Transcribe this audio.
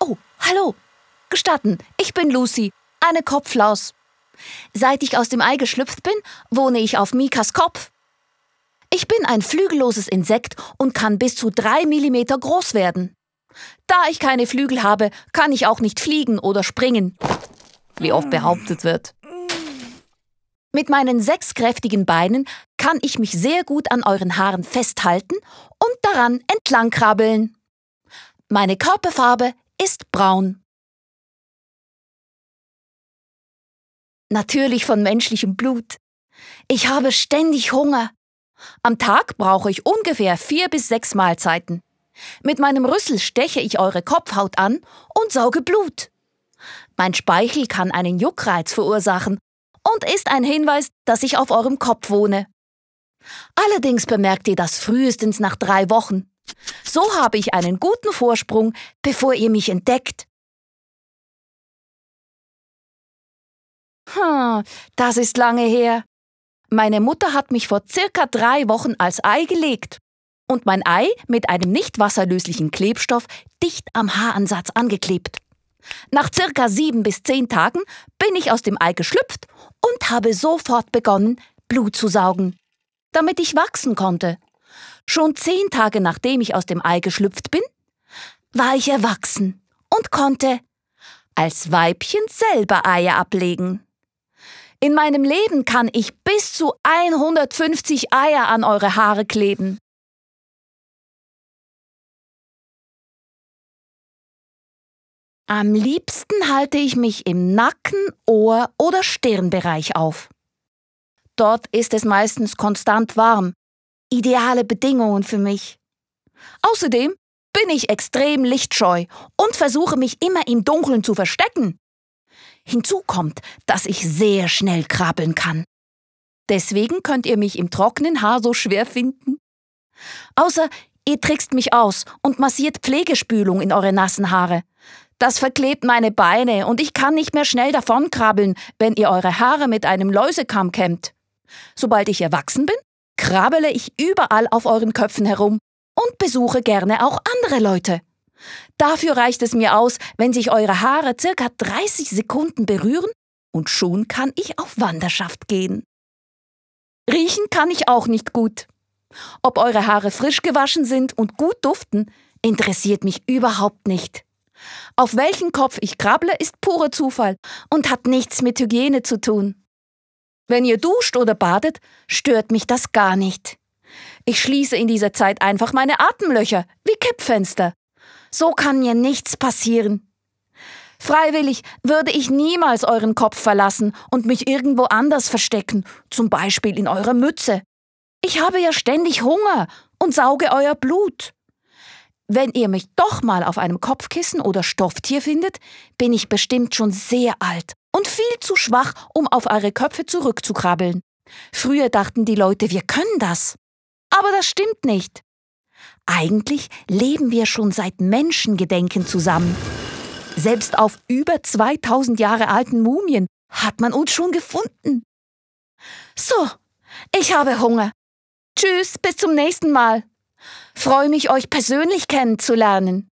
Oh, hallo! Gestatten, ich bin Lucy, eine Kopflaus. Seit ich aus dem Ei geschlüpft bin, wohne ich auf Mikas Kopf. Ich bin ein flügelloses Insekt und kann bis zu drei Millimeter groß werden. Da ich keine Flügel habe, kann ich auch nicht fliegen oder springen, wie oft behauptet wird. Mit meinen sechs kräftigen Beinen kann ich mich sehr gut an euren Haaren festhalten und daran entlangkrabbeln. Meine Körperfarbe ist braun. Natürlich von menschlichem Blut. Ich habe ständig Hunger. Am Tag brauche ich ungefähr vier bis sechs Mahlzeiten. Mit meinem Rüssel steche ich eure Kopfhaut an und sauge Blut. Mein Speichel kann einen Juckreiz verursachen und ist ein Hinweis, dass ich auf eurem Kopf wohne. Allerdings bemerkt ihr das frühestens nach drei Wochen. So habe ich einen guten Vorsprung, bevor ihr mich entdeckt. Hm, das ist lange her. Meine Mutter hat mich vor circa drei Wochen als Ei gelegt und mein Ei mit einem nicht wasserlöslichen Klebstoff dicht am Haaransatz angeklebt. Nach circa sieben bis zehn Tagen bin ich aus dem Ei geschlüpft und habe sofort begonnen, Blut zu saugen, damit ich wachsen konnte. Schon zehn Tage nachdem ich aus dem Ei geschlüpft bin, war ich erwachsen und konnte als Weibchen selber Eier ablegen. In meinem Leben kann ich bis zu 150 Eier an eure Haare kleben. Am liebsten halte ich mich im Nacken-, Ohr- oder Stirnbereich auf. Dort ist es meistens konstant warm ideale Bedingungen für mich. Außerdem bin ich extrem lichtscheu und versuche mich immer im Dunkeln zu verstecken. Hinzu kommt, dass ich sehr schnell krabbeln kann. Deswegen könnt ihr mich im trockenen Haar so schwer finden. Außer ihr trickst mich aus und massiert Pflegespülung in eure nassen Haare. Das verklebt meine Beine und ich kann nicht mehr schnell davonkrabbeln, wenn ihr eure Haare mit einem Läusekamm kämmt. Sobald ich erwachsen bin, krabbele ich überall auf euren Köpfen herum und besuche gerne auch andere Leute. Dafür reicht es mir aus, wenn sich eure Haare circa 30 Sekunden berühren und schon kann ich auf Wanderschaft gehen. Riechen kann ich auch nicht gut. Ob eure Haare frisch gewaschen sind und gut duften, interessiert mich überhaupt nicht. Auf welchen Kopf ich krabble, ist pure Zufall und hat nichts mit Hygiene zu tun. Wenn ihr duscht oder badet, stört mich das gar nicht. Ich schließe in dieser Zeit einfach meine Atemlöcher, wie Kippfenster. So kann mir nichts passieren. Freiwillig würde ich niemals euren Kopf verlassen und mich irgendwo anders verstecken, zum Beispiel in eurer Mütze. Ich habe ja ständig Hunger und sauge euer Blut wenn ihr mich doch mal auf einem Kopfkissen oder Stofftier findet, bin ich bestimmt schon sehr alt und viel zu schwach, um auf eure Köpfe zurückzukrabbeln. Früher dachten die Leute, wir können das. Aber das stimmt nicht. Eigentlich leben wir schon seit Menschengedenken zusammen. Selbst auf über 2000 Jahre alten Mumien hat man uns schon gefunden. So, ich habe Hunger. Tschüss, bis zum nächsten Mal. Freue mich, euch persönlich kennenzulernen.